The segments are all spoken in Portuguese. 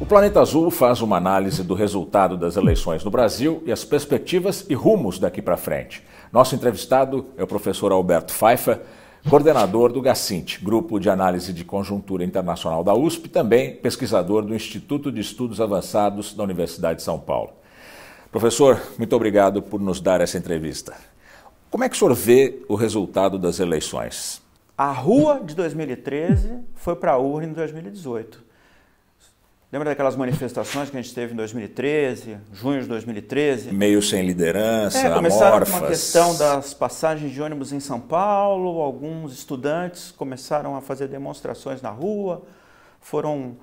O Planeta Azul faz uma análise do resultado das eleições no Brasil e as perspectivas e rumos daqui para frente. Nosso entrevistado é o professor Alberto Faifa, coordenador do GACINT, Grupo de Análise de Conjuntura Internacional da USP, também pesquisador do Instituto de Estudos Avançados da Universidade de São Paulo. Professor, muito obrigado por nos dar essa entrevista. Como é que o senhor vê o resultado das eleições? A rua de 2013 foi para a urna em 2018. Lembra daquelas manifestações que a gente teve em 2013, junho de 2013? Meio sem liderança, é, começaram amorfas. com a questão das passagens de ônibus em São Paulo, alguns estudantes começaram a fazer demonstrações na rua, foram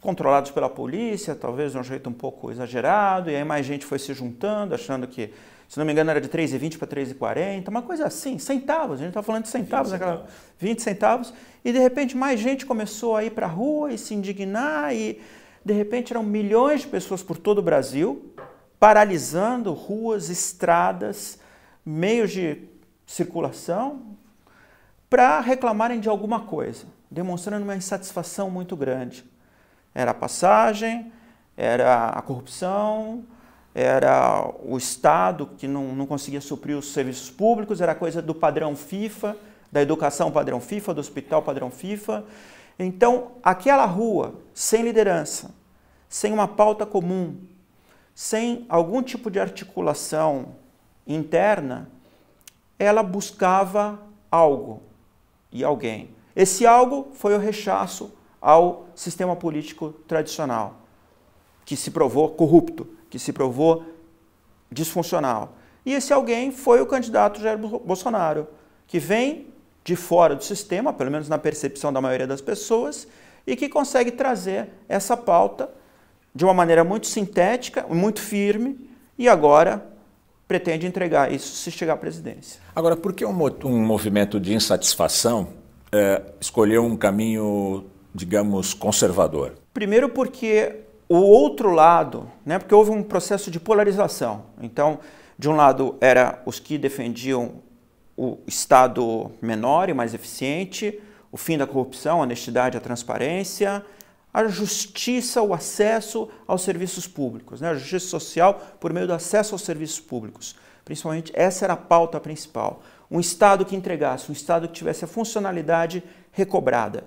controlados pela polícia, talvez de um jeito um pouco exagerado, e aí mais gente foi se juntando, achando que se não me engano, era de 3,20 para 3,40, uma coisa assim, centavos, a gente estava falando de centavos 20 naquela. Centavos. 20 centavos. E de repente mais gente começou a ir para a rua e se indignar, e de repente eram milhões de pessoas por todo o Brasil paralisando ruas, estradas, meios de circulação para reclamarem de alguma coisa, demonstrando uma insatisfação muito grande. Era a passagem, era a corrupção, era o Estado que não, não conseguia suprir os serviços públicos, era coisa do padrão FIFA, da educação padrão FIFA, do hospital padrão FIFA. Então, aquela rua sem liderança, sem uma pauta comum, sem algum tipo de articulação interna, ela buscava algo e alguém. Esse algo foi o rechaço ao sistema político tradicional, que se provou corrupto que se provou disfuncional. E esse alguém foi o candidato Jair Bolsonaro, que vem de fora do sistema, pelo menos na percepção da maioria das pessoas, e que consegue trazer essa pauta de uma maneira muito sintética, muito firme, e agora pretende entregar isso se chegar à presidência. Agora, por que um, um movimento de insatisfação é, escolheu um caminho, digamos, conservador? Primeiro, porque o outro lado, né, porque houve um processo de polarização. Então, de um lado era os que defendiam o Estado menor e mais eficiente, o fim da corrupção, a honestidade, a transparência, a justiça, o acesso aos serviços públicos, né? a justiça social por meio do acesso aos serviços públicos. Principalmente essa era a pauta principal. Um Estado que entregasse, um Estado que tivesse a funcionalidade recobrada.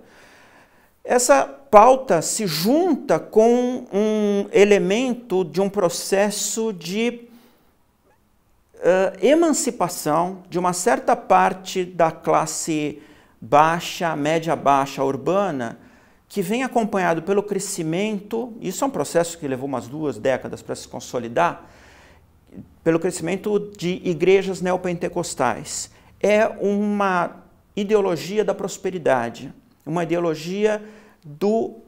Essa pauta se junta com um elemento de um processo de uh, emancipação de uma certa parte da classe baixa, média baixa urbana, que vem acompanhado pelo crescimento, isso é um processo que levou umas duas décadas para se consolidar, pelo crescimento de igrejas neopentecostais. É uma ideologia da prosperidade, uma ideologia do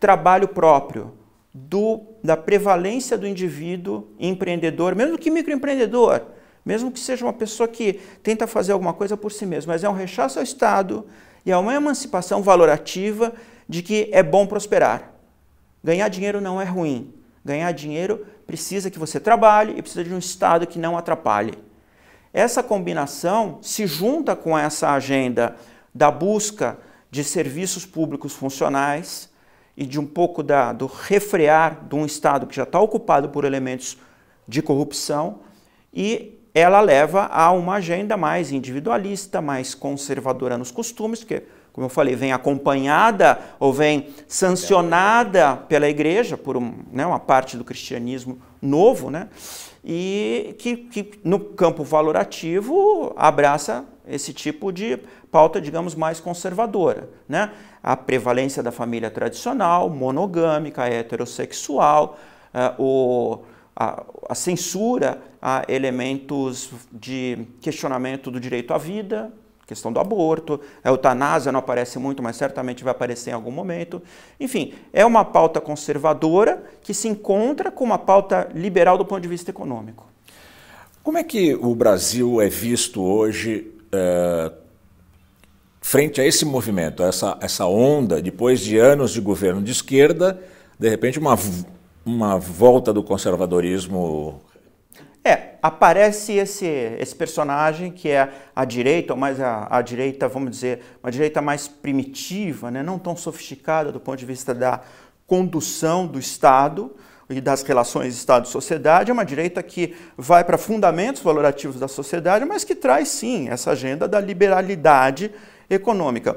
trabalho próprio, do, da prevalência do indivíduo empreendedor, mesmo que microempreendedor, mesmo que seja uma pessoa que tenta fazer alguma coisa por si mesmo, mas é um rechaço ao Estado e é uma emancipação valorativa de que é bom prosperar. Ganhar dinheiro não é ruim. Ganhar dinheiro precisa que você trabalhe e precisa de um Estado que não atrapalhe. Essa combinação se junta com essa agenda da busca de serviços públicos funcionais e de um pouco da, do refrear de um Estado que já está ocupado por elementos de corrupção e ela leva a uma agenda mais individualista, mais conservadora nos costumes, que, como eu falei, vem acompanhada ou vem sancionada pela igreja, por um, né, uma parte do cristianismo novo, né, e que, que no campo valorativo abraça esse tipo de pauta, digamos, mais conservadora. Né? A prevalência da família tradicional, monogâmica, heterossexual, uh, o, a, a, censura a elementos de questionamento do direito à vida, questão do aborto, a eutanásia não aparece muito, mas certamente vai aparecer em algum momento. Enfim, é uma pauta conservadora que se encontra com uma pauta liberal do ponto de vista econômico. Como é que o Brasil é visto hoje uh, frente a esse movimento, a essa, essa onda, depois de anos de governo de esquerda, de repente uma, uma volta do conservadorismo. É, aparece esse, esse personagem que é a direita, ou mais a, a direita, vamos dizer, uma direita mais primitiva, né? não tão sofisticada do ponto de vista da condução do Estado, e das relações Estado-sociedade, é uma direita que vai para fundamentos valorativos da sociedade, mas que traz sim essa agenda da liberalidade econômica.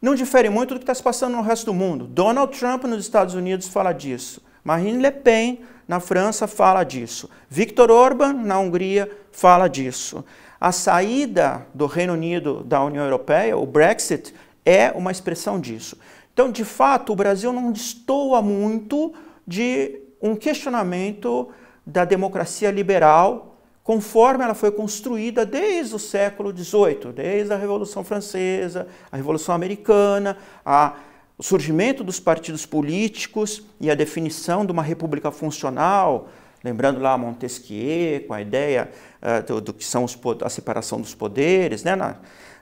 Não difere muito do que está se passando no resto do mundo. Donald Trump nos Estados Unidos fala disso. Marine Le Pen na França fala disso. Viktor Orban na Hungria fala disso. A saída do Reino Unido da União Europeia, o Brexit, é uma expressão disso. Então, de fato, o Brasil não destoa muito de um questionamento da democracia liberal conforme ela foi construída desde o século XVIII, desde a Revolução Francesa, a Revolução Americana, a, o surgimento dos partidos políticos e a definição de uma república funcional, lembrando lá Montesquieu, com a ideia uh, do, do, que são os, a separação dos poderes, né? na,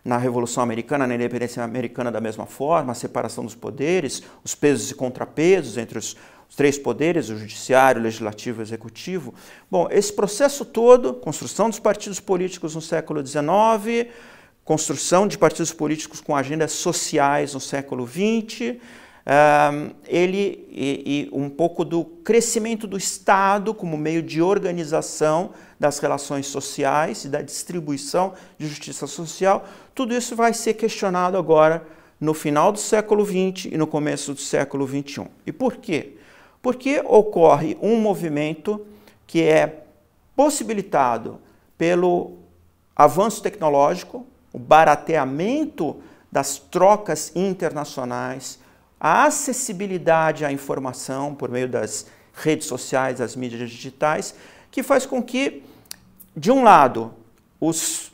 na Revolução Americana, na Independência Americana da mesma forma, a separação dos poderes, os pesos e contrapesos entre os os três poderes, o judiciário, o legislativo e o executivo. Bom, esse processo todo, construção dos partidos políticos no século XIX, construção de partidos políticos com agendas sociais no século XX, um, ehm, ele e, e, um pouco do crescimento do Estado como meio de organização das relações sociais e da distribuição de justiça social, tudo isso vai ser questionado agora no final do século XX e no começo do século XXI. E por quê? Porque ocorre um movimento que é possibilitado pelo avanço tecnológico, o barateamento das trocas internacionais, a acessibilidade à informação por meio das redes sociais, das mídias digitais, que faz com que, de um lado, os,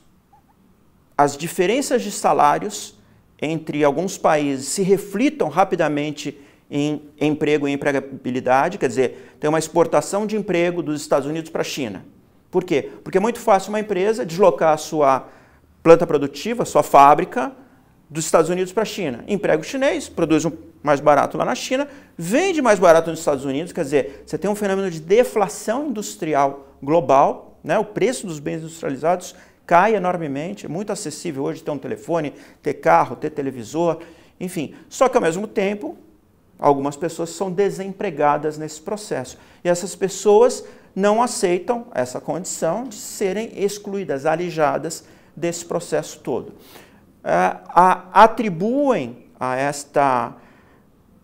as diferenças de salários entre alguns países se reflitam rapidamente em emprego e empregabilidade, quer dizer, tem uma exportação de emprego dos Estados Unidos para a China. Por quê? Porque é muito fácil uma empresa deslocar a sua planta produtiva, sua fábrica, dos Estados Unidos para a China. Emprega o chinês, produz um mais barato lá na China, vende mais barato nos Estados Unidos, quer dizer, você tem um fenômeno de deflação industrial global, né? o preço dos bens industrializados cai enormemente, é muito acessível hoje ter um telefone, ter carro, ter televisor, enfim. Só que ao mesmo tempo, Algumas pessoas são desempregadas nesse processo. E essas pessoas não aceitam essa condição de serem excluídas, alijadas desse processo todo. É, atribuem a esta,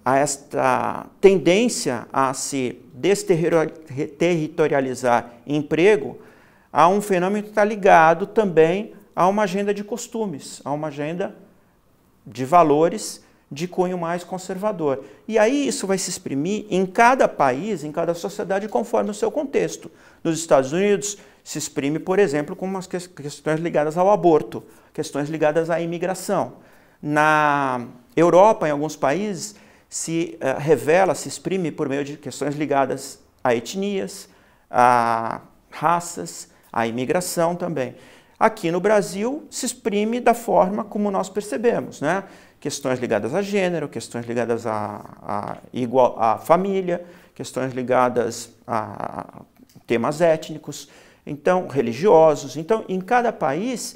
a esta tendência a se desterritorializar emprego a um fenômeno que está ligado também a uma agenda de costumes, a uma agenda de valores de cunho mais conservador. E aí isso vai se exprimir em cada país, em cada sociedade, conforme o seu contexto. Nos Estados Unidos se exprime, por exemplo, com umas questões ligadas ao aborto, questões ligadas à imigração. Na Europa, em alguns países, se uh, revela, se exprime por meio de questões ligadas a etnias, a raças, a imigração também. Aqui no Brasil se exprime da forma como nós percebemos, né? questões ligadas a gênero, questões ligadas à a, a, a família, questões ligadas a temas étnicos, então religiosos. Então, em cada país,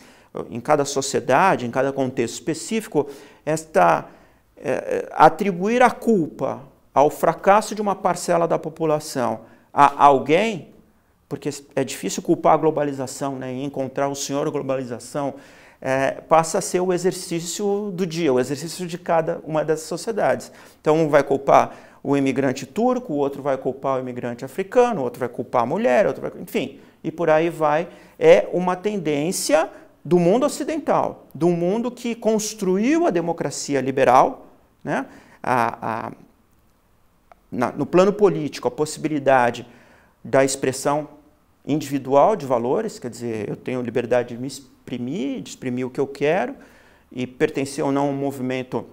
em cada sociedade, em cada contexto específico, esta é, é, atribuir a culpa ao fracasso de uma parcela da população a alguém, porque é difícil culpar a globalização né, e encontrar o senhor globalização é, passa a ser o exercício do dia, o exercício de cada uma dessas sociedades. Então, um vai culpar o imigrante turco, o outro vai culpar o imigrante africano, o outro vai culpar a mulher, outro vai, enfim, e por aí vai. É uma tendência do mundo ocidental, do mundo que construiu a democracia liberal, né? a, a na, no plano político, a possibilidade da expressão individual de valores, quer dizer, eu tenho liberdade de me exprimir, de exprimir o que eu quero e pertencer ou não a um movimento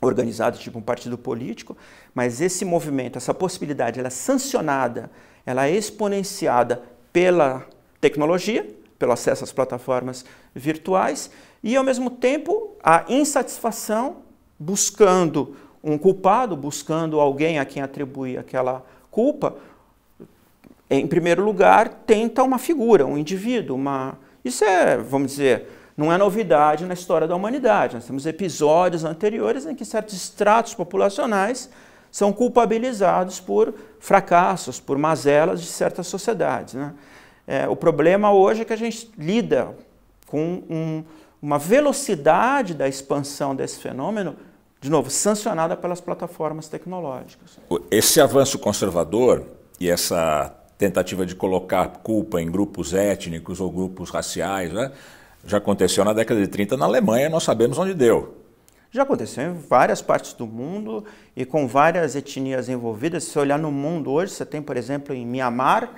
organizado, tipo um partido político, mas esse movimento, essa possibilidade, ela é sancionada, ela é exponenciada pela tecnologia, pelo acesso às plataformas virtuais e, ao mesmo tempo, a insatisfação buscando um culpado, buscando alguém a quem atribuir aquela culpa, em primeiro lugar, tenta uma figura, um indivíduo, uma, isso é, vamos dizer, não é novidade na história da humanidade. Nós temos episódios anteriores em que certos estratos populacionais são culpabilizados por fracassos, por mazelas de certas sociedades. Né? É, o problema hoje é que a gente lida com um, uma velocidade da expansão desse fenômeno, de novo, sancionada pelas plataformas tecnológicas. Esse avanço conservador e essa tentativa de colocar culpa em grupos étnicos ou grupos raciais, né? já aconteceu na década de 30 na Alemanha, nós sabemos onde deu. Já aconteceu em várias partes do mundo e com várias etnias envolvidas. Se você olhar no mundo hoje, você tem, por exemplo, em Mianmar,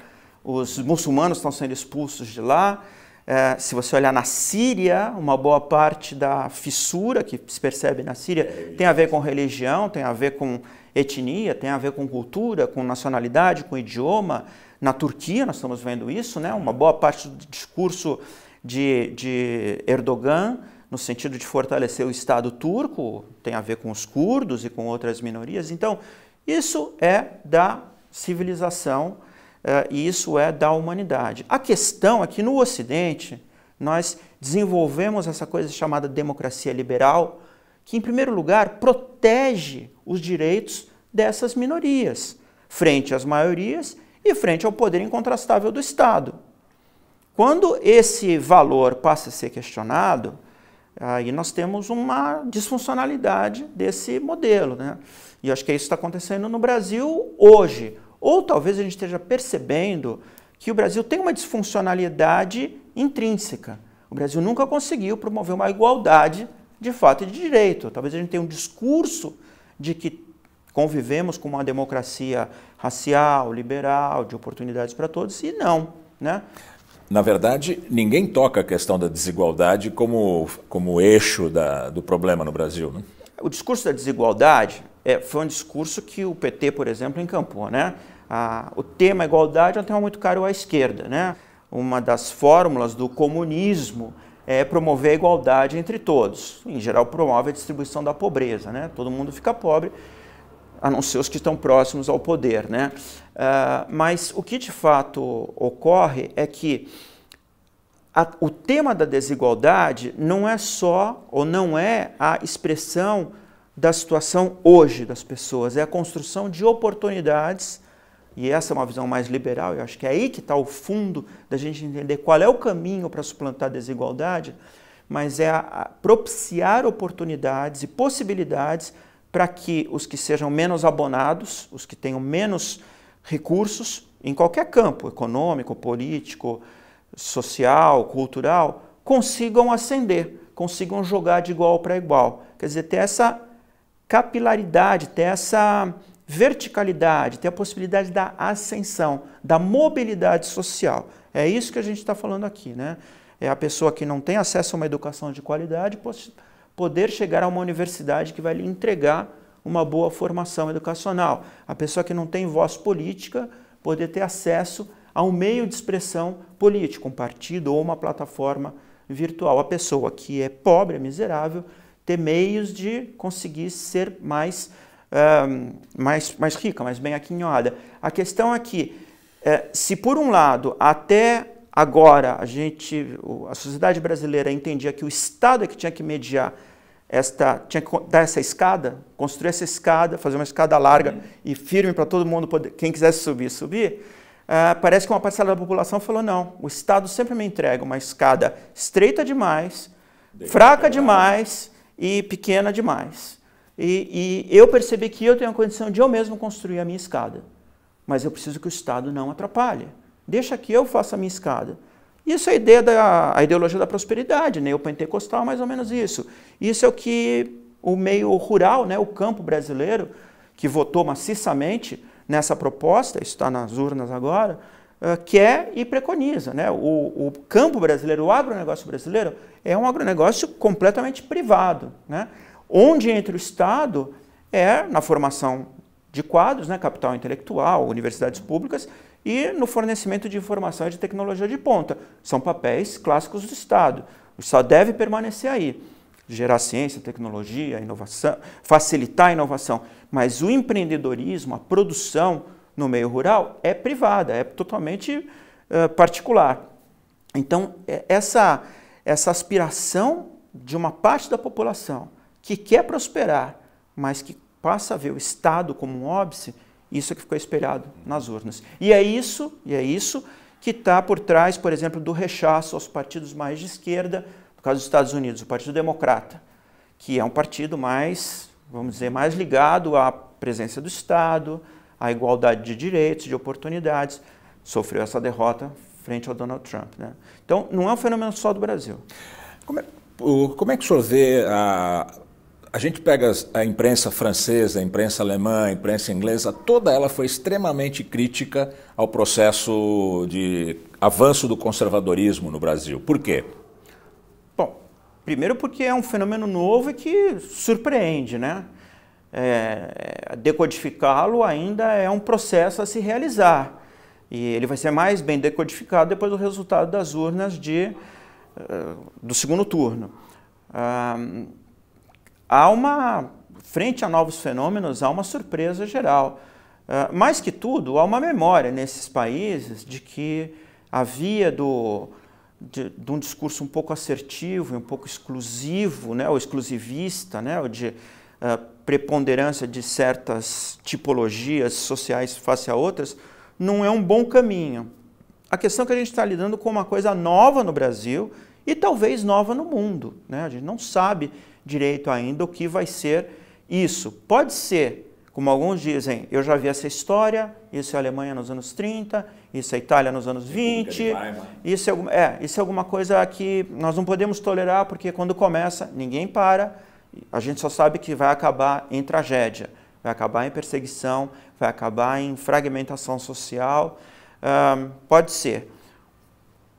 os muçulmanos estão sendo expulsos de lá. É, se você olhar na Síria, uma boa parte da fissura que se percebe na Síria tem a ver com religião, tem a ver com etnia, tem a ver com cultura, com nacionalidade, com idioma. Na Turquia, nós estamos vendo isso, né? uma boa parte do discurso de, de Erdogan no sentido de fortalecer o Estado turco tem a ver com os curdos e com outras minorias. Então, isso é da civilização eh, e isso é da humanidade. A questão é que no Ocidente nós desenvolvemos essa coisa chamada democracia liberal, que, em primeiro lugar, protege os direitos dessas minorias frente às maiorias e frente ao poder incontrastável do Estado. Quando esse valor passa a ser questionado, aí nós temos uma disfuncionalidade desse modelo. Né? E acho que é isso está acontecendo no Brasil hoje. Ou talvez a gente esteja percebendo que o Brasil tem uma disfuncionalidade intrínseca. O Brasil nunca conseguiu promover uma igualdade de fato e de direito. Talvez a gente tenha um discurso de que convivemos com uma democracia racial, liberal, de oportunidades para todos, e não. Né? Na verdade, ninguém toca a questão da desigualdade como, como eixo da, do problema no Brasil. Né? O discurso da desigualdade é, foi um discurso que o PT, por exemplo, encampou. Né? Ah, o tema igualdade é um tema muito caro à esquerda. Né? Uma das fórmulas do comunismo é promover a igualdade entre todos. Em geral, promove a distribuição da pobreza. Né? Todo mundo fica pobre a não ser os que estão próximos ao poder. Né? Uh, mas o que de fato ocorre é que a, o tema da desigualdade não é só ou não é a expressão da situação hoje das pessoas, é a construção de oportunidades, e essa é uma visão mais liberal, eu acho que é aí que está o fundo da gente entender qual é o caminho para suplantar a desigualdade, mas é a, propiciar oportunidades e possibilidades para que os que sejam menos abonados, os que tenham menos recursos, em qualquer campo, econômico, político, social, cultural, consigam ascender, consigam jogar de igual para igual. Quer dizer, ter essa capilaridade, ter essa verticalidade, ter a possibilidade da ascensão, da mobilidade social. É isso que a gente está falando aqui, né? É a pessoa que não tem acesso a uma educação de qualidade poder chegar a uma universidade que vai lhe entregar uma boa formação educacional. A pessoa que não tem voz política poder ter acesso a um meio de expressão político, um partido ou uma plataforma virtual. A pessoa que é pobre, é miserável, ter meios de conseguir ser mais, um, mais, mais rica, mais bem aquinhoada. A questão é que, eh, se por um lado, até Agora, a gente, a sociedade brasileira entendia que o Estado é que tinha que mediar esta, tinha que dar essa escada, construir essa escada, fazer uma escada larga uhum. e firme para todo mundo poder, quem quisesse subir, subir. Uh, parece que uma parcela da população falou não, o Estado sempre me entrega uma escada estreita demais, Deve fraca demais e pequena demais. E, e, eu percebi que eu tenho a condição de eu mesmo construir a minha escada, mas eu preciso que o Estado não atrapalhe. Deixa que eu faça a minha escada. Isso é a ideia da a ideologia da prosperidade, né? o pentecostal, é mais ou menos isso. Isso é o que o meio rural, né? o campo brasileiro, que votou maciçamente nessa proposta, está nas urnas agora, eh, quer e preconiza. Né? O, o campo brasileiro, o agronegócio brasileiro, é um agronegócio completamente privado, né? onde entra o Estado é na formação de quadros, né? capital intelectual, universidades públicas, e no fornecimento de informação e de tecnologia de ponta. São papéis clássicos do Estado. O Estado deve permanecer aí, gerar ciência, tecnologia, inovação, facilitar a inovação. Mas o empreendedorismo, a produção no meio rural é privada, é totalmente uh, particular. Então, é, essa, essa aspiração de uma parte da população que quer prosperar, mas que passa a ver o Estado como um óbice, isso é que ficou espelhado nas urnas. E é isso, e é isso que está por trás, por exemplo, do rechaço aos partidos mais de esquerda, no caso dos Estados Unidos, o Partido Democrata, que é um partido mais, vamos dizer, mais ligado à presença do Estado, à igualdade de direitos, de oportunidades, sofreu essa derrota frente ao Donald Trump. Né? Então, não é um fenômeno só do Brasil. Como é, como é que o senhor vê a, a gente pega a imprensa francesa, a imprensa alemã, a imprensa inglesa, toda ela foi extremamente crítica ao processo de avanço do conservadorismo no Brasil. Por quê? Bom, primeiro porque é um fenômeno novo e que surpreende, né? É, é decodificá-lo ainda é um processo a se realizar. E ele vai ser mais bem decodificado depois do resultado das urnas de, eh, do segundo turno. Ah, há uma, frente a novos fenômenos, há uma surpresa geral. Uh, mais que tudo, há uma memória nesses países de que havia do, de, de, um discurso um pouco assertivo, um pouco exclusivo, né, ou exclusivista, né, o de uh, preponderância de certas tipologias sociais face a outras, não é um bom caminho. A questão é que a gente está lidando com uma coisa nova no Brasil e talvez nova no mundo. Né? A gente não sabe direito ainda o que vai ser isso. Pode ser, como alguns dizem, eu já vi essa história, isso é Alemanha nos anos 30, isso é Itália nos anos 20, isso é, é, isso é alguma coisa que nós não podemos tolerar, porque quando começa, ninguém para, a gente só sabe que vai acabar em tragédia, vai acabar em perseguição, vai acabar em fragmentação social, pode ser.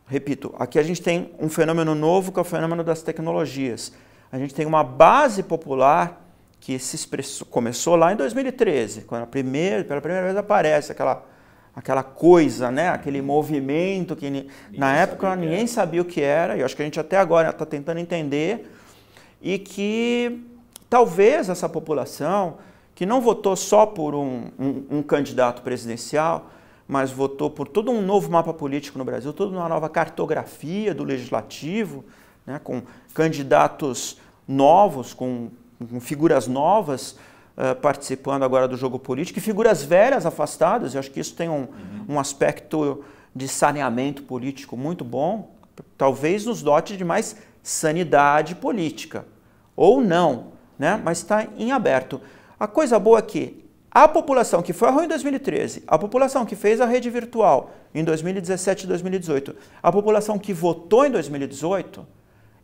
Repito, aqui a gente tem um fenômeno novo que é o fenômeno das tecnologias a gente tem uma base popular que se expressou, começou lá em 2013, quando a primeira, pela primeira vez aparece aquela, aquela coisa, né? aquele movimento que ninguém na época sabia ninguém sabia o que era, e acho que a gente até agora está tentando entender, e que talvez essa população que não votou só por um, um, um candidato presidencial, mas votou por todo um novo mapa político no Brasil, toda uma nova cartografia do legislativo, né, com candidatos novos, com, com figuras novas uh, participando agora do jogo político e figuras velhas afastadas. Eu acho que isso tem um, uhum. um aspecto de saneamento político muito bom, talvez nos dote de mais sanidade política, ou não, né? mas está em aberto. A coisa boa é que a população que foi a rua em 2013, a população que fez a rede virtual em 2017 e 2018, a população que votou em 2018,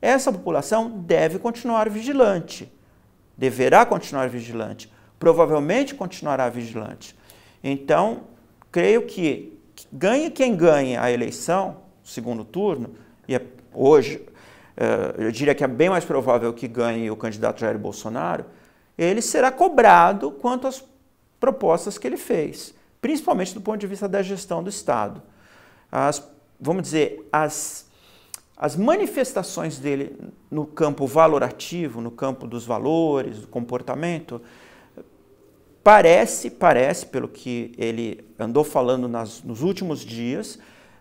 essa população deve continuar vigilante, deverá continuar vigilante, provavelmente continuará vigilante. Então, creio que ganhe quem ganhe a eleição, segundo turno, e é hoje eh, eu diria que é bem mais provável que ganhe o candidato Jair Bolsonaro, ele será cobrado quanto às propostas que ele fez, principalmente do ponto de vista da gestão do Estado. As, vamos dizer, as as manifestações dele no campo valorativo, no campo dos valores, do comportamento, parece, parece, pelo que ele andou falando nas, nos últimos dias,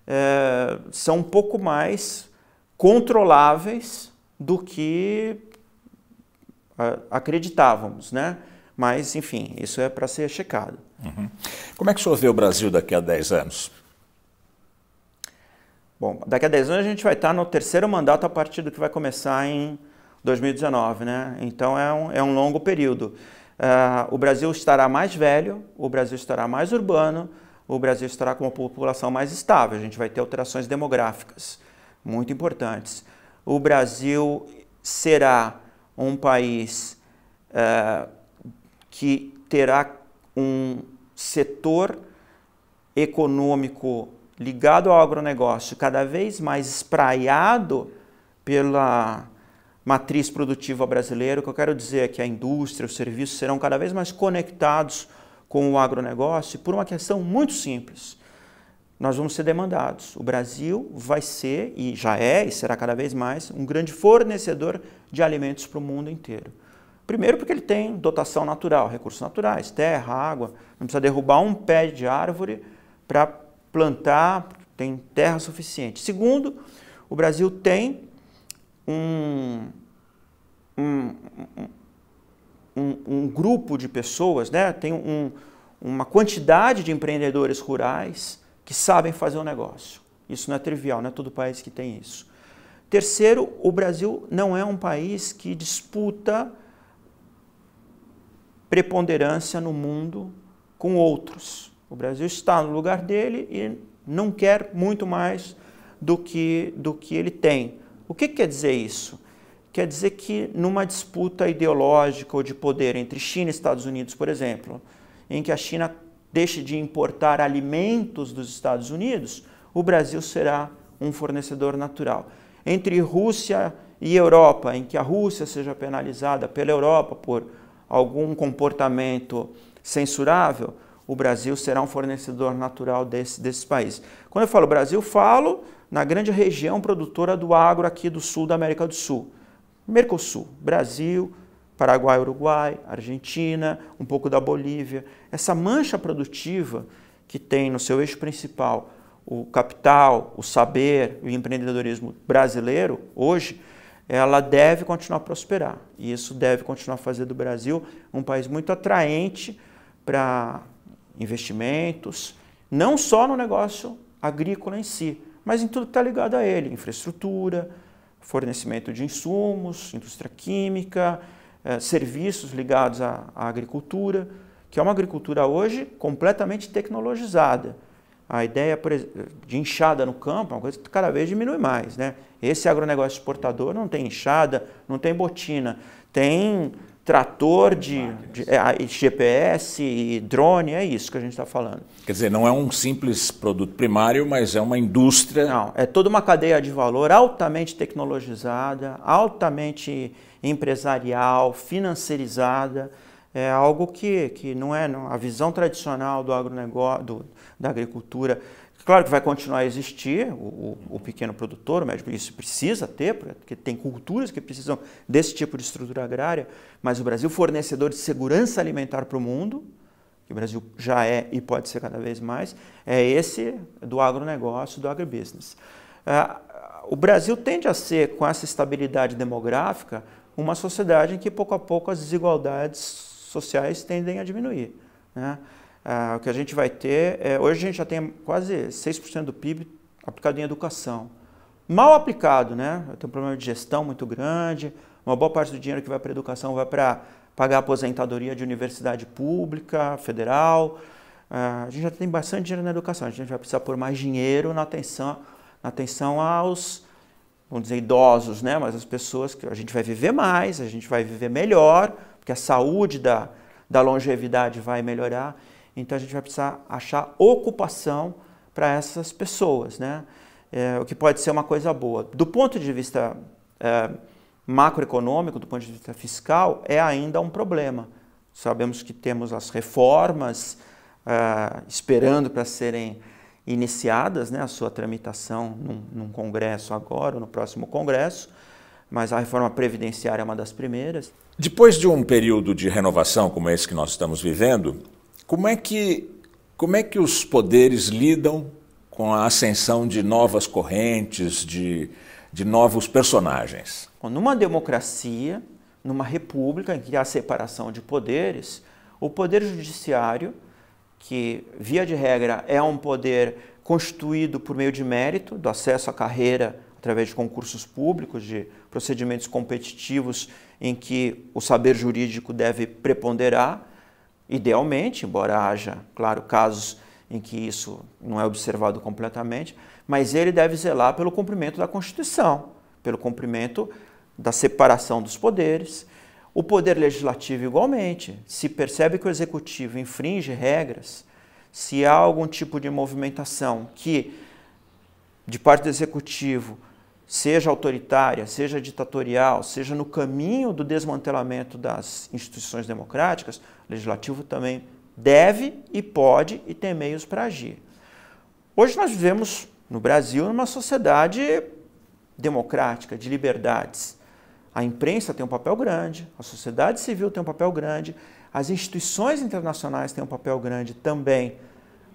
é, são um pouco mais controláveis do que acreditávamos, né? Mas, enfim, isso é para ser checado. Uhum. Como é que o senhor vê o Brasil daqui a 10 anos? Bom, daqui a 10 anos a gente vai estar no terceiro mandato a partir do que vai começar em 2019, né? Então é um, é um longo período. Uh, o Brasil estará mais velho, o Brasil estará mais urbano, o Brasil estará com uma população mais estável. A gente vai ter alterações demográficas muito importantes. O Brasil será um país uh, que terá um setor econômico ligado ao agronegócio, cada vez mais espraiado pela matriz produtiva brasileira. O que eu quero dizer é que a indústria, os serviços serão cada vez mais conectados com o agronegócio por uma questão muito simples. Nós vamos ser demandados. O Brasil vai ser, e já é, e será cada vez mais, um grande fornecedor de alimentos para o mundo inteiro. Primeiro, porque ele tem dotação natural, recursos naturais, terra, água. Não precisa derrubar um pé de árvore para plantar, tem terra suficiente. Segundo, o Brasil tem um, um, um, um grupo de pessoas, né? tem um, uma quantidade de empreendedores rurais que sabem fazer um negócio. Isso não é trivial, não é todo país que tem isso. Terceiro, o Brasil não é um país que disputa preponderância no mundo com outros. O Brasil está no lugar dele e não quer muito mais do que, do que ele tem. O que, que quer dizer isso? Quer dizer que numa disputa ideológica ou de poder entre China e Estados Unidos, por exemplo, em que a China deixe de importar alimentos dos Estados Unidos, o Brasil será um fornecedor natural. Entre Rússia e Europa, em que a Rússia seja penalizada pela Europa por algum comportamento censurável, o Brasil será um fornecedor natural desse, país. Quando eu falo Brasil, falo na grande região produtora do agro aqui do sul da América do Sul. Mercosul, Brasil, Paraguai, Uruguai, Argentina, um pouco da Bolívia. Essa mancha produtiva que tem no seu eixo principal o capital, o saber, o empreendedorismo brasileiro, hoje, ela deve continuar a prosperar. E isso deve continuar a fazer do Brasil um país muito atraente para investimentos, não só no negócio agrícola em si, mas em tudo que está ligado a ele, infraestrutura, fornecimento de insumos, indústria química, eh, serviços ligados à, à, agricultura, que é uma agricultura hoje completamente tecnologizada. A ideia de enxada no campo é uma coisa que cada vez diminui mais. Né? Esse agronegócio exportador não tem enxada, não tem botina, tem trator de, de, GPS é, e drone, é isso que a gente está falando. Quer dizer, não é um simples produto primário, mas é uma indústria. Não, é toda uma cadeia de valor altamente tecnologizada, altamente empresarial, financiarizada. É algo que, que não é não, a visão tradicional do agronegócio, do, da agricultura Claro que vai continuar a existir o, o pequeno produtor, o médio. isso precisa ter, porque tem culturas que precisam desse tipo de estrutura agrária, mas o Brasil fornecedor de segurança alimentar para o mundo, que o Brasil já é e pode ser cada vez mais, é esse do agronegócio, do agribusiness. Ah, o Brasil tende a ser, com essa estabilidade demográfica, uma sociedade em que pouco a pouco as desigualdades sociais tendem a diminuir. Né? Ah, o que a gente vai ter, é, hoje a gente já tem quase 6% do PIB aplicado em educação. Mal aplicado, né? Tem um problema de gestão muito grande, uma boa parte do dinheiro que vai para a educação vai para pagar a aposentadoria de universidade pública, federal. Ah, a gente já tem bastante dinheiro na educação, a gente vai precisar pôr mais dinheiro na atenção, na atenção aos, vamos dizer, idosos, né? Mas as pessoas que a gente vai viver mais, a gente vai viver melhor, porque a saúde da, da longevidade vai melhorar. Então a gente vai precisar achar ocupação para essas pessoas, né? É, o que pode ser uma coisa boa. Do ponto de vista é, macroeconômico, do ponto de vista fiscal, é ainda um problema. Sabemos que temos as reformas é, esperando para serem iniciadas, né, a sua tramitação num, num congresso agora, ou no próximo congresso, mas a reforma previdenciária é uma das primeiras. Depois de um período de renovação como esse que nós estamos vivendo, como é que, como é que os poderes lidam com a ascensão de novas correntes, de, de novos personagens? Numa democracia, numa república em que há separação de poderes, o poder judiciário, que via de regra é um poder constituído por meio de mérito, do acesso à carreira através de concursos públicos, de procedimentos competitivos em que o saber jurídico deve preponderar, Idealmente, embora haja, claro, casos em que isso não é observado completamente, mas ele deve zelar pelo cumprimento da Constituição, pelo cumprimento da separação dos poderes. O poder legislativo, igualmente, se percebe que o executivo infringe regras, se há algum tipo de movimentação que, de parte do executivo, seja autoritária, seja ditatorial, seja no caminho do desmantelamento das instituições democráticas, o legislativo também deve e pode e tem meios para agir. Hoje nós vivemos no Brasil numa sociedade democrática, de liberdades. A imprensa tem um papel grande, a sociedade civil tem um papel grande, as instituições internacionais têm um papel grande também.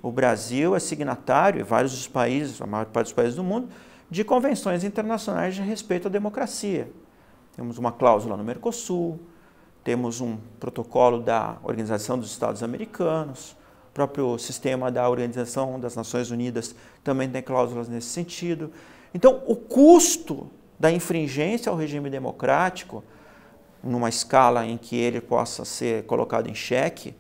O Brasil é signatário, e vários dos países, a maior parte dos países do mundo, de convenções internacionais de respeito à democracia. Temos uma cláusula no Mercosul, temos um protocolo da Organização dos Estados Americanos, o próprio sistema da Organização das Nações Unidas também tem cláusulas nesse sentido. Então, o custo da infringência ao regime democrático, numa escala em que ele possa ser colocado em xeque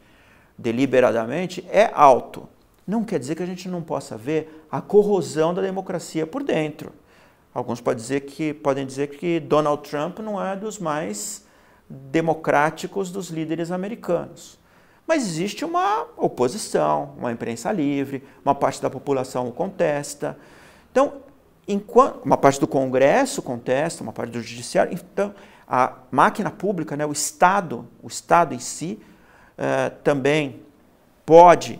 deliberadamente, é alto não quer dizer que a gente não possa ver a corrosão da democracia por dentro. Alguns podem dizer que, podem dizer que Donald Trump não é dos mais democráticos dos líderes americanos. Mas existe uma oposição, uma imprensa livre, uma parte da população o contesta. Então, enquanto, uma parte do Congresso contesta, uma parte do Judiciário. Então, a máquina pública, né, o Estado, o Estado em si, eh, também pode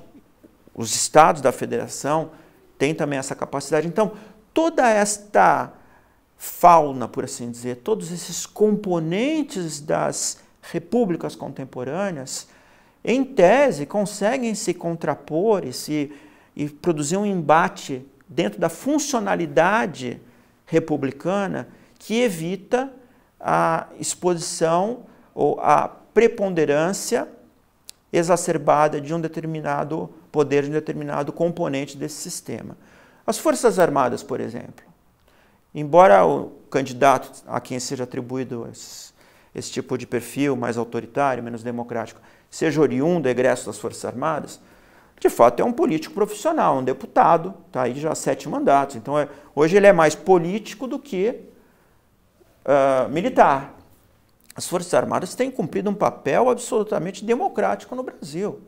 os estados da federação têm também essa capacidade. Então, toda esta fauna, por assim dizer, todos esses componentes das repúblicas contemporâneas, em tese, conseguem se contrapor e, se, e produzir um embate dentro da funcionalidade republicana que evita a exposição ou a preponderância exacerbada de um determinado poder de um determinado componente desse sistema. As Forças Armadas, por exemplo. Embora o candidato a quem seja atribuído esse, esse tipo de perfil mais autoritário, menos democrático, seja oriundo egresso das Forças Armadas, de fato é um político profissional, um deputado, está aí já sete mandatos. Então é, hoje ele é mais político do que uh, militar. As Forças Armadas têm cumprido um papel absolutamente democrático no Brasil.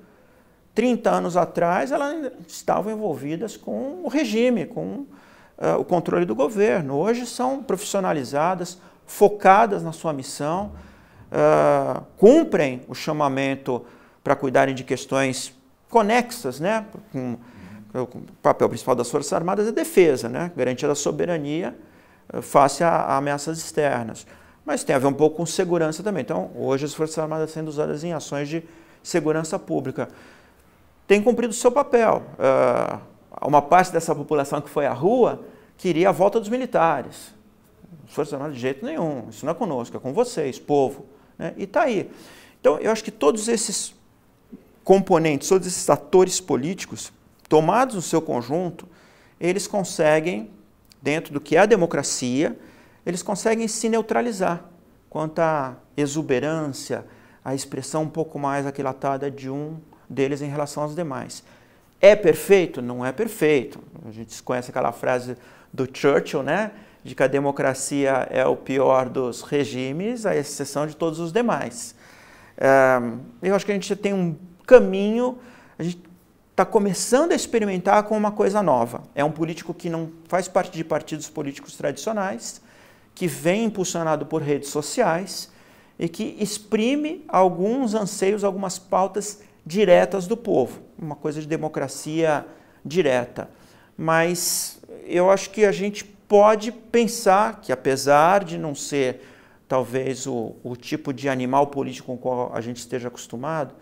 30 anos atrás, elas estavam envolvidas com o regime, com uh, o controle do governo. Hoje são profissionalizadas, focadas na sua missão, uh, cumprem o chamamento para cuidarem de questões conexas, né? Com, o papel principal das Forças Armadas é defesa, né? garantia da soberania eh, face a, a ameaças externas. Mas tem a ver um pouco com segurança também. Então, hoje as Forças Armadas sendo usadas em ações de segurança pública tem cumprido o seu papel. Ah, uma parte dessa população que foi à rua queria a volta dos militares. Força Forças Armadas de jeito nenhum, isso não é conosco, é com vocês, povo. Né? E está aí. Então, eu acho que todos esses componentes, todos esses atores políticos, tomados no seu conjunto, eles conseguem, dentro do que é a democracia, eles conseguem se neutralizar quanto à exuberância, à expressão um pouco mais aquilatada de um deles em relação aos demais. É perfeito? Não é perfeito. A gente conhece aquela frase do Churchill, né? De que a democracia é o pior dos regimes, à exceção de todos os demais. Eh, eu acho que a gente tem um caminho, a gente está começando a experimentar com uma coisa nova. É um político que não faz parte de partidos políticos tradicionais, que vem impulsionado por redes sociais e que exprime alguns anseios, algumas pautas diretas do povo, uma coisa de democracia direta. Mas eu acho que a gente pode pensar que, apesar de não ser talvez o, o tipo de animal político com o qual a gente esteja acostumado,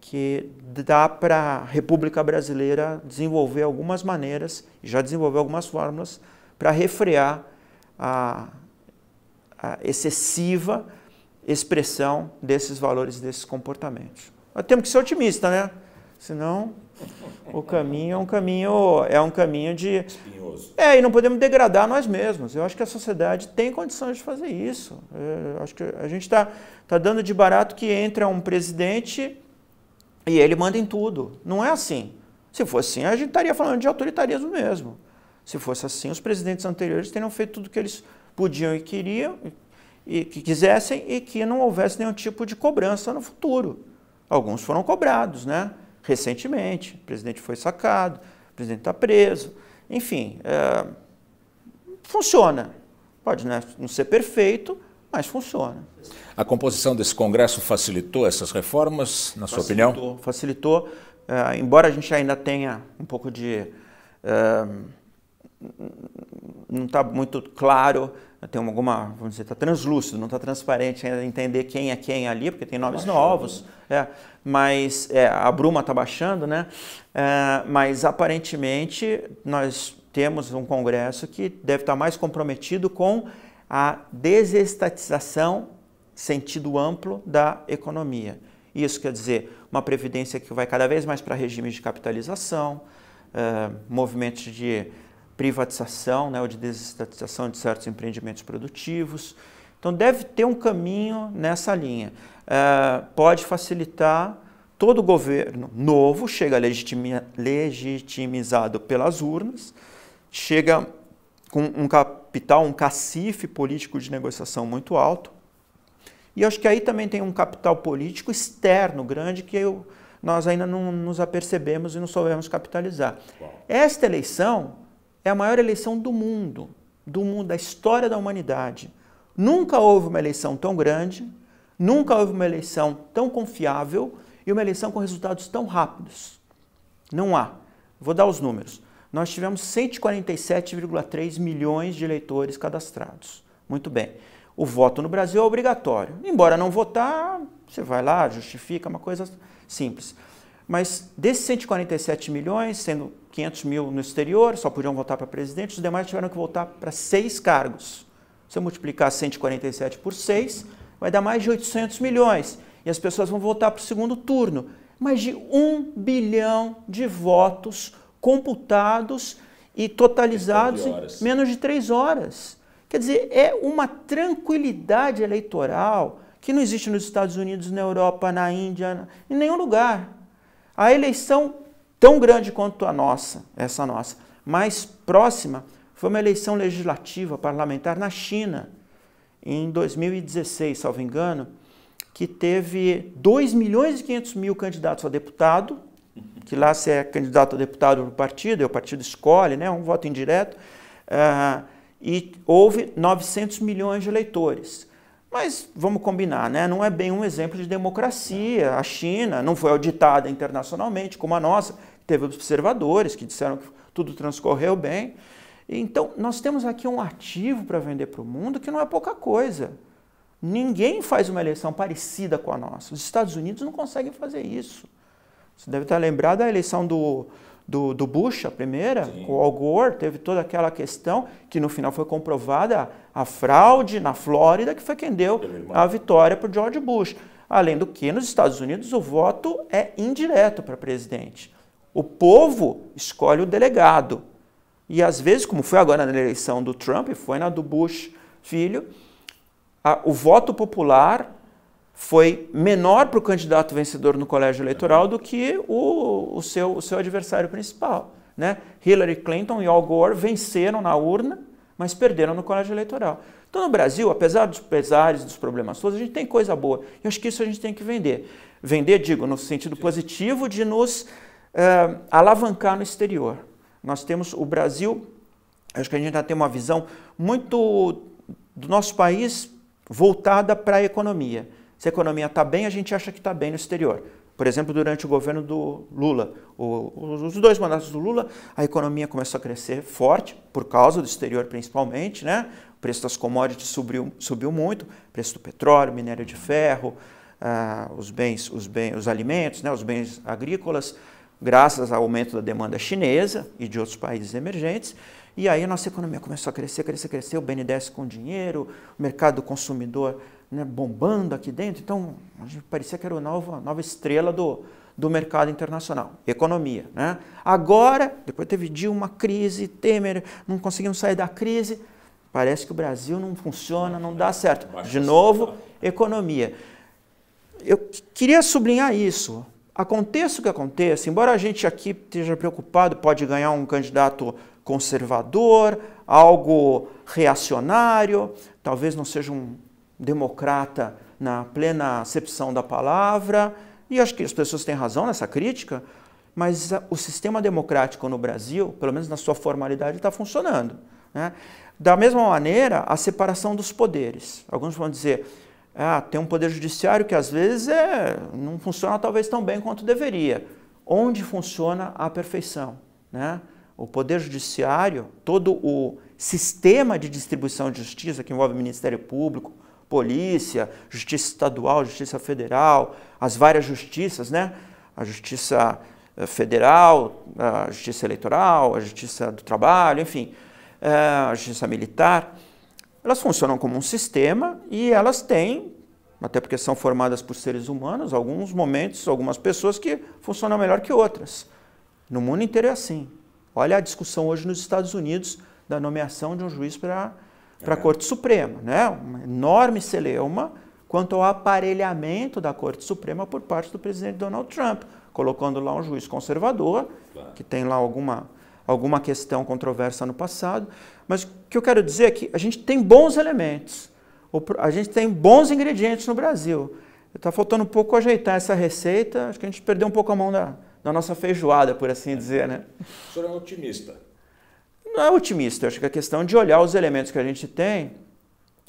que dá para a República Brasileira desenvolver algumas maneiras, já desenvolveu algumas fórmulas, para refrear a, a excessiva expressão desses valores, desses comportamentos. Nós temos que ser otimista, né? Senão o caminho é um caminho é um caminho de Espinhoso. É, e não podemos degradar nós mesmos. Eu acho que a sociedade tem condições de fazer isso. Eu é, acho que a gente está tá dando de barato que entra um presidente e ele manda em tudo. Não é assim. Se fosse assim, a gente estaria falando de autoritarismo mesmo. Se fosse assim, os presidentes anteriores teriam feito tudo o que eles podiam e queriam, e que quisessem, e que não houvesse nenhum tipo de cobrança no futuro. Alguns foram cobrados, né? Recentemente, o presidente foi sacado, o presidente está preso. Enfim, é, funciona. Pode né, não ser perfeito, mas funciona. A composição desse Congresso facilitou essas reformas, na facilitou, sua opinião? Facilitou. É, embora a gente ainda tenha um pouco de. É, não está muito claro, tem alguma, vamos dizer, está translúcido, não está transparente ainda entender quem é quem ali, porque tem tá nomes novos, né? é, mas é, a bruma está baixando, né? É, mas aparentemente nós temos um Congresso que deve estar tá mais comprometido com a desestatização, sentido amplo, da economia. Isso quer dizer uma previdência que vai cada vez mais para regimes de capitalização, é, movimentos de privatização né, ou de desestatização de certos empreendimentos produtivos. Então, deve ter um caminho nessa linha. É, pode facilitar todo o governo novo, chega legitimizado pelas urnas, chega com um capital, um cacife político de negociação muito alto. E acho que aí também tem um capital político externo grande que eu, nós ainda não nos apercebemos e não soubemos capitalizar. Esta eleição é a maior eleição do mundo, do mundo, da história da humanidade. Nunca houve uma eleição tão grande, nunca houve uma eleição tão confiável e uma eleição com resultados tão rápidos. Não há. Vou dar os números. Nós tivemos 147,3 milhões de eleitores cadastrados. Muito bem. O voto no Brasil é obrigatório. Embora não votar, você vai lá, justifica, é uma coisa simples mas desses 147 milhões, sendo 500 mil no exterior, só podiam votar para presidente, os demais tiveram que votar para seis cargos. Se eu multiplicar 147 por 6, vai dar mais de 800 milhões. E as pessoas vão votar para o segundo turno. Mais de um bilhão de votos computados e totalizados em menos de três horas. Quer dizer, é uma tranquilidade eleitoral que não existe nos Estados Unidos, na Europa, na Índia, em nenhum lugar. A eleição tão grande quanto a nossa, essa nossa, mais próxima, foi uma eleição legislativa parlamentar na China, em 2016, salvo engano, que teve 2 milhões e 500 mil candidatos a deputado, que lá se é candidato a deputado do partido, é o partido escolhe, né, um voto indireto, uh, e houve 900 milhões de eleitores. Mas vamos combinar, né? não é bem um exemplo de democracia. A China não foi auditada internacionalmente, como a nossa. Teve observadores que disseram que tudo transcorreu bem. Então, nós temos aqui um ativo para vender para o mundo que não é pouca coisa. Ninguém faz uma eleição parecida com a nossa. Os Estados Unidos não conseguem fazer isso. Você deve estar lembrado da eleição do do, do Bush, a primeira, Sim. com o Al Gore, teve toda aquela questão que no final foi comprovada a fraude na Flórida, que foi quem deu a vitória para George Bush. Além do que, nos Estados Unidos, o voto é indireto para presidente. O povo escolhe o delegado. E às vezes, como foi agora na eleição do Trump, foi na do Bush filho, a, o voto popular foi menor para o candidato vencedor no colégio eleitoral do que o, o, seu, o seu adversário principal. Né? Hillary Clinton e Al Gore venceram na urna, mas perderam no colégio eleitoral. Então, no Brasil, apesar dos pesares, e dos problemas todos, a gente tem coisa boa. E acho que isso a gente tem que vender. Vender, digo, no sentido positivo de nos uh, alavancar no exterior. Nós temos o Brasil, acho que a gente ainda tem uma visão muito do nosso país voltada para a economia. Se a economia está bem, a gente acha que está bem no exterior. Por exemplo, durante o governo do Lula, o, os dois mandatos do Lula, a economia começou a crescer forte, por causa do exterior principalmente, né? O preço das commodities subiu, subiu muito, preço do petróleo, minério de ferro, ah, os bens, os bens, os alimentos, né? os bens agrícolas, graças ao aumento da demanda chinesa e de outros países emergentes. E aí a nossa economia começou a crescer, crescer, crescer, o BNDES com dinheiro, o mercado consumidor né, bombando aqui dentro, então a gente parecia que era a nova, nova estrela do, do mercado internacional, economia. Né? Agora, depois teve Dilma, crise, Temer, não conseguimos sair da crise, parece que o Brasil não funciona, não dá certo. De novo, economia. Eu queria sublinhar isso. Aconteça o que aconteça, embora a gente aqui esteja preocupado, pode ganhar um candidato conservador, algo reacionário, talvez não seja um democrata na plena acepção da palavra, e acho que as pessoas têm razão nessa crítica, mas o sistema democrático no Brasil, pelo menos na sua formalidade, está funcionando. Né? Da mesma maneira, a separação dos poderes. Alguns vão dizer, ah, tem um poder judiciário que às vezes é, não funciona talvez tão bem quanto deveria. Onde funciona a perfeição? Né? O poder judiciário, todo o sistema de distribuição de justiça que envolve o Ministério Público, polícia, justiça estadual, justiça federal, as várias justiças, né? A justiça eh, federal, a justiça eleitoral, a justiça do trabalho, enfim, eh, a justiça militar. Elas funcionam como um sistema e elas têm, até porque são formadas por seres humanos, alguns momentos, algumas pessoas que funcionam melhor que outras. No mundo inteiro é assim. Olha a discussão hoje nos Estados Unidos da nomeação de um juiz para para a é. Corte Suprema, né? Uma enorme celeuma quanto ao aparelhamento da Corte Suprema por parte do presidente Donald Trump, colocando lá um juiz conservador, que tem lá alguma, alguma questão controversa no passado. Mas o que eu quero dizer é que a gente tem bons elementos, a gente tem bons ingredientes no Brasil. Está faltando um pouco ajeitar essa receita, acho que a gente perdeu um pouco a mão da, da nossa feijoada, por assim dizer. Né? O senhor é um otimista não é otimista. Eu acho que é questão de olhar os elementos que a gente tem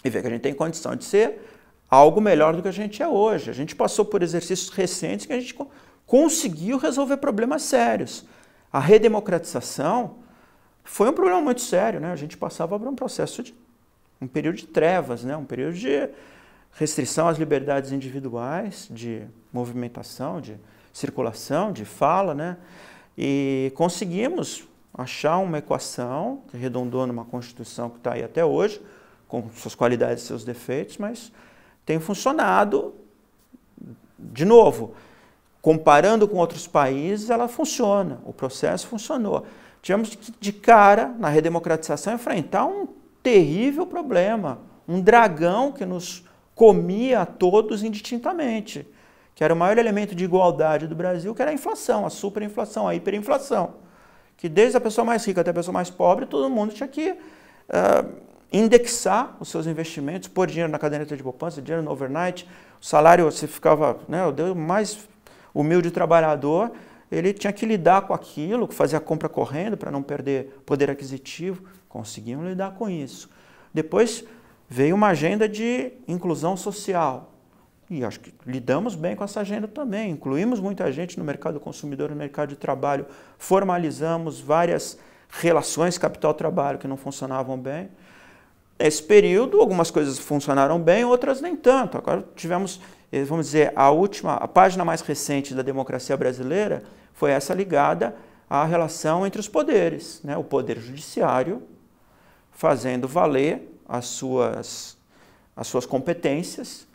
e ver que a gente tem condição de ser algo melhor do que a gente é hoje. A gente passou por exercícios recentes que a gente conseguiu resolver problemas sérios. A redemocratização foi um problema muito sério, né? A gente passava por um processo de um período de trevas, né? Um período de restrição às liberdades individuais, de movimentação, de circulação, de fala, né? E conseguimos achar uma equação, que arredondou numa Constituição que está aí até hoje, com suas qualidades e seus defeitos, mas tem funcionado. De novo, comparando com outros países, ela funciona, o processo funcionou. Tivemos que, de cara, na redemocratização, enfrentar um terrível problema, um dragão que nos comia a todos indistintamente, que era o maior elemento de igualdade do Brasil, que era a inflação, a superinflação, a hiperinflação que desde a pessoa mais rica até a pessoa mais pobre, todo mundo tinha que uh, indexar os seus investimentos, pôr dinheiro na caderneta de poupança, dinheiro no overnight, o salário, você ficava, né, o mais humilde trabalhador, ele tinha que lidar com aquilo, fazer a compra correndo para não perder poder aquisitivo, conseguiam lidar com isso. Depois veio uma agenda de inclusão social, e acho que lidamos bem com essa agenda também. Incluímos muita gente no mercado consumidor, no mercado de trabalho, formalizamos várias relações capital-trabalho que não funcionavam bem. Nesse período, algumas coisas funcionaram bem, outras nem tanto. Agora tivemos, eh, vamos dizer, a última, a página mais recente da democracia brasileira foi essa ligada à relação entre os poderes, né? o poder judiciário fazendo valer as suas, as suas competências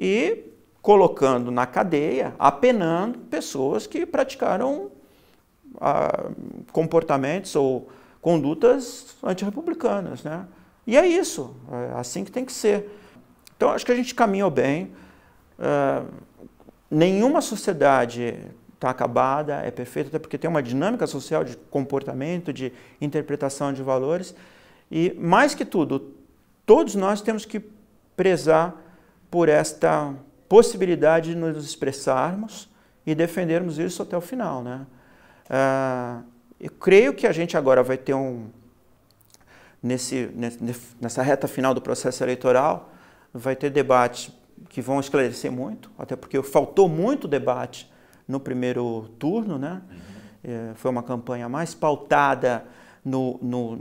e colocando na cadeia, apenando pessoas que praticaram ah, comportamentos ou condutas antirrepublicanas. Né? E é isso, é assim que tem que ser. Então, acho que a gente caminhou bem. Ah, nenhuma sociedade está acabada, é perfeita, até porque tem uma dinâmica social de comportamento, de interpretação de valores. E, mais que tudo, todos nós temos que prezar por esta possibilidade de nos expressarmos e defendermos isso até o final. Né? Uh, eu creio que a gente agora vai ter um. Nesse, nessa reta final do processo eleitoral, vai ter debates que vão esclarecer muito, até porque faltou muito debate no primeiro turno, né? Uhum. Eh, foi uma campanha mais pautada no, no,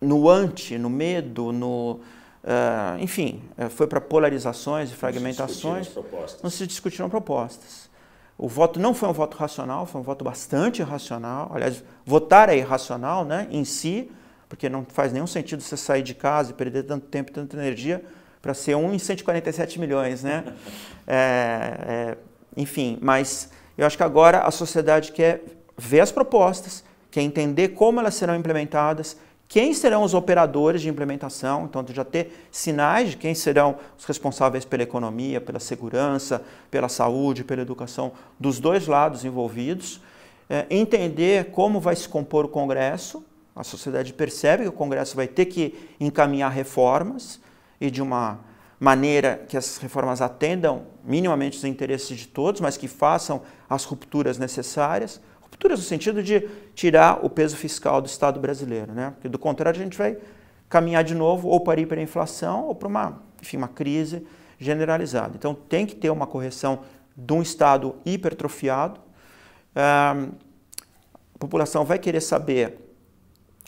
no anti, no medo, no, Uh, enfim, eh, foi para polarizações e fragmentações. Não se discutiram propostas. O voto não foi um voto racional, foi um voto bastante irracional. Aliás, votar é irracional né, em si, porque não faz nenhum sentido você sair de casa e perder tanto tempo e tanta energia para ser um em 147 milhões. Né? É, é, enfim, mas eu acho que agora a sociedade quer ver as propostas, quer entender como elas serão implementadas quem serão os operadores de implementação, então já ter sinais de quem serão os responsáveis pela economia, pela segurança, pela saúde, pela educação dos dois lados envolvidos, é, entender como vai se compor o Congresso, a sociedade percebe que o Congresso vai ter que encaminhar reformas e de uma maneira que essas reformas atendam minimamente os interesses de todos, mas que façam as rupturas necessárias. Rupturas no sentido de tirar o peso fiscal do Estado brasileiro, né? Porque do contrário a gente vai caminhar de novo ou para a hiperinflação ou para uma, enfim, uma crise generalizada. Então tem que ter uma correção de um Estado hipertrofiado. a população vai querer saber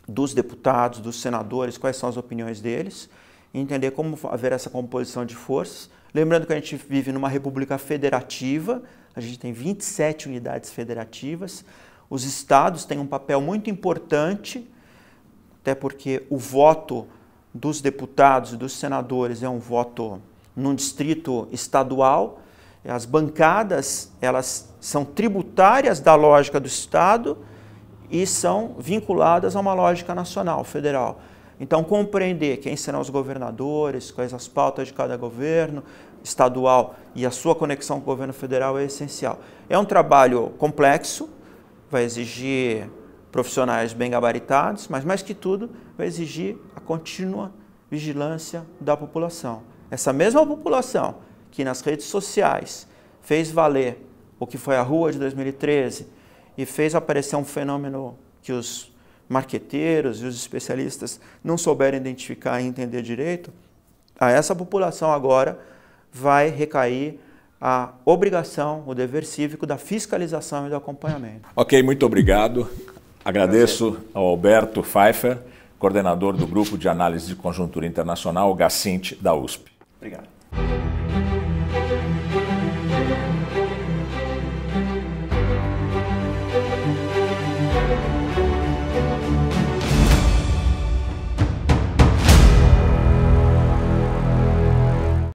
dos deputados, dos senadores, quais são as opiniões deles, entender como haver essa composição de forças. Lembrando que a gente vive numa república federativa, a gente tem 27 unidades federativas. Os estados têm um papel muito importante, até porque o voto dos deputados e dos senadores é um voto num distrito estadual. As bancadas, elas são tributárias da lógica do estado e são vinculadas a uma lógica nacional, federal. Então, compreender quem serão os governadores, quais as pautas de cada governo, estadual e a sua conexão com o governo federal é essencial. É um trabalho complexo, vai exigir profissionais bem gabaritados, mas mais que tudo vai exigir a contínua vigilância da população. Essa mesma população que nas redes sociais fez valer o que foi a rua de 2013 e fez aparecer um fenômeno que os marqueteiros e os especialistas não souberam identificar e entender direito, a essa população agora vai recair a obrigação, o dever cívico da fiscalização e do acompanhamento. Ok, muito obrigado. Agradeço Prazer. ao Alberto Pfeiffer, coordenador do Grupo de Análise de Conjuntura Internacional, GACINT, da USP. Obrigado.